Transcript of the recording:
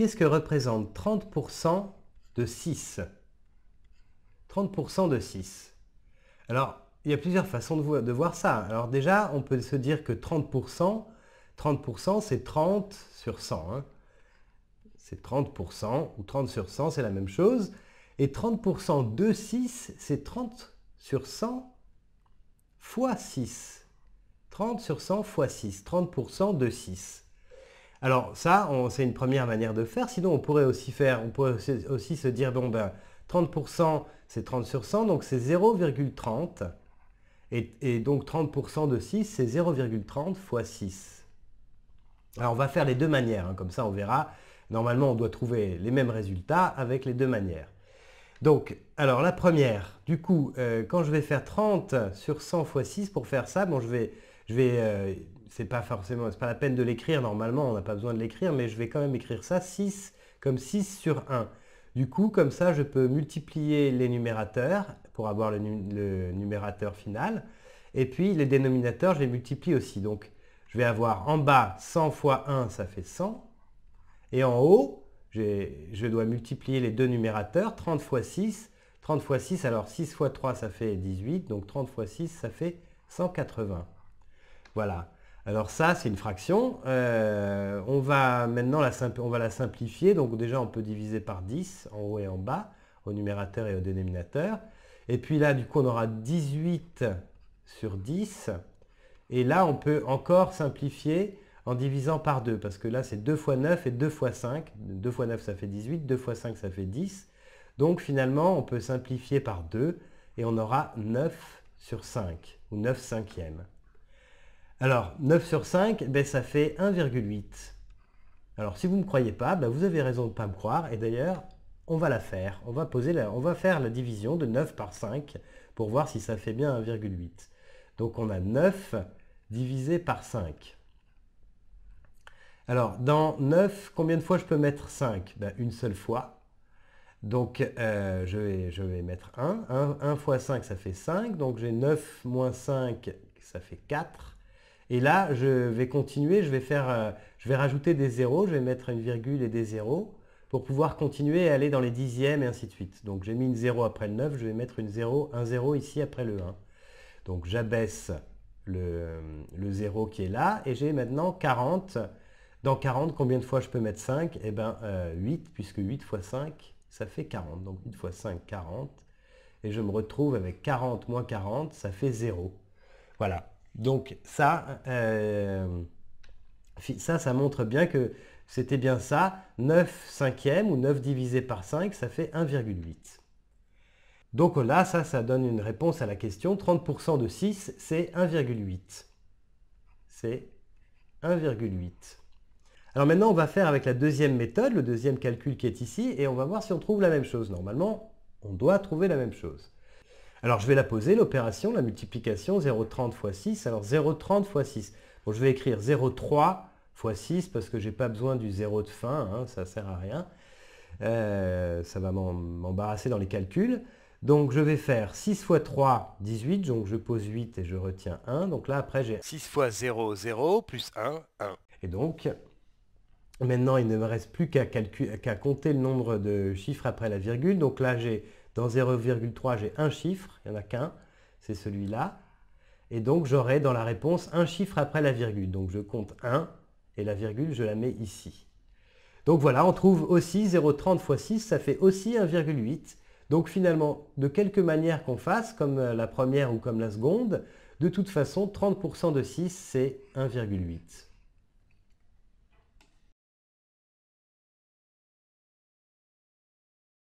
Qu'est-ce que représente 30% de 6 30% de 6. Alors, il y a plusieurs façons de, voir ça. Alors déjà, on peut se dire que 30%, 30% c'est 30 sur 100. Hein. C'est 30% ou 30 sur 100, c'est la même chose. Et 30% de 6, c'est 30 sur 100 fois 6. 30 sur 100 fois 6, 30% de 6. Alors ça, c'est une première manière de faire. Sinon, on pourrait aussi faire, on pourrait aussi se dire, bon ben, 30% c'est 30 sur 100, donc c'est 0,30. Et, donc 30% de 6, c'est 0,30 fois 6. Alors on va faire les deux manières, hein. comme ça on verra. Normalement, on doit trouver les mêmes résultats avec les deux manières. Donc, alors la première, du coup, euh, quand je vais faire 30 sur 100 fois 6, pour faire ça, bon, je vais, je vais euh, ce pas forcément, c'est pas la peine de l'écrire normalement, on n'a pas besoin de l'écrire, mais je vais quand même écrire ça 6 comme 6 sur 1. Du coup, comme ça, je peux multiplier les numérateurs pour avoir le, le numérateur final. Et puis, les dénominateurs, je les multiplie aussi. Donc, je vais avoir en bas 100 fois 1, ça fait 100. Et en haut, je dois multiplier les deux numérateurs, 30 fois 6. 30 fois 6, alors 6 fois 3, ça fait 18. Donc, 30 fois 6, ça fait 180. Voilà. Alors ça, c'est une fraction. Euh, on va maintenant on va la simplifier. Donc déjà, on peut diviser par 10 en haut et en bas, au numérateur et au dénominateur. Et puis là, du coup, on aura 18 sur 10. Et là, on peut encore simplifier en divisant par 2, parce que là, c'est 2 fois 9 et 2 fois 5. 2 fois 9, ça fait 18, 2 fois 5, ça fait 10. Donc finalement, on peut simplifier par 2, et on aura 9 sur 5, ou 9 cinquièmes. Alors, 9 sur 5, ben, ça fait 1,8. Alors, si vous ne me croyez pas, ben, vous avez raison de ne pas me croire. Et d'ailleurs, on va la faire. On va, on va faire la division de 9 par 5 pour voir si ça fait bien 1,8. Donc, on a 9 divisé par 5. Alors, dans 9, combien de fois je peux mettre 5 ben, Une seule fois. Donc, euh, je, vais, mettre 1. 1. 1 fois 5, ça fait 5. Donc, j'ai 9 moins 5, ça fait 4. Et là, je vais continuer, je vais, faire, euh, je vais rajouter des zéros, je vais mettre une virgule et des zéros pour pouvoir continuer et aller dans les dixièmes et ainsi de suite. Donc j'ai mis une 0 après le 9, je vais mettre une 0, un 0 ici après le 1. Donc j'abaisse le, le 0 qui est là et j'ai maintenant 40. Dans 40, combien de fois je peux mettre 5 Eh bien 8, euh, puisque 8 fois 5, ça fait 40. Donc 8 fois 5, 40. Et je me retrouve avec 40 moins 40, ça fait 0. Voilà. Donc ça, euh, ça, ça montre bien que c'était bien ça, 9 cinquièmes ou 9 divisé par 5, ça fait 1,8. Donc là, ça, ça donne une réponse à la question. 30% de 6, c'est 1,8. C'est 1,8. Alors maintenant, on va faire avec la deuxième méthode, le deuxième calcul qui est ici, et on va voir si on trouve la même chose. Normalement, on doit trouver la même chose. Alors je vais la poser, l'opération, la multiplication, 0,30 x 6. Alors 0,30 x 6. Bon, je vais écrire 0,3 fois 6 parce que je n'ai pas besoin du 0 de fin, hein, ça ne sert à rien. Euh, ça va m'embarrasser dans les calculs. Donc je vais faire 6 fois 3, 18, donc je pose 8 et je retiens 1. Donc là après j'ai 6 fois 0, 0, plus 1, 1. Et donc maintenant il ne me reste plus qu'à compter le nombre de chiffres après la virgule. Donc là j'ai dans 0,3, j'ai un chiffre, il n'y en a qu'un, c'est celui-là. Et donc j'aurai dans la réponse un chiffre après la virgule. Donc je compte 1 et la virgule, je la mets ici. Donc voilà, on trouve aussi 0,30 fois 6, ça fait aussi 1,8. Donc finalement, de quelque manière qu'on fasse, comme euh, la première ou comme la seconde, de toute façon, 30% de 6, c'est 1,8.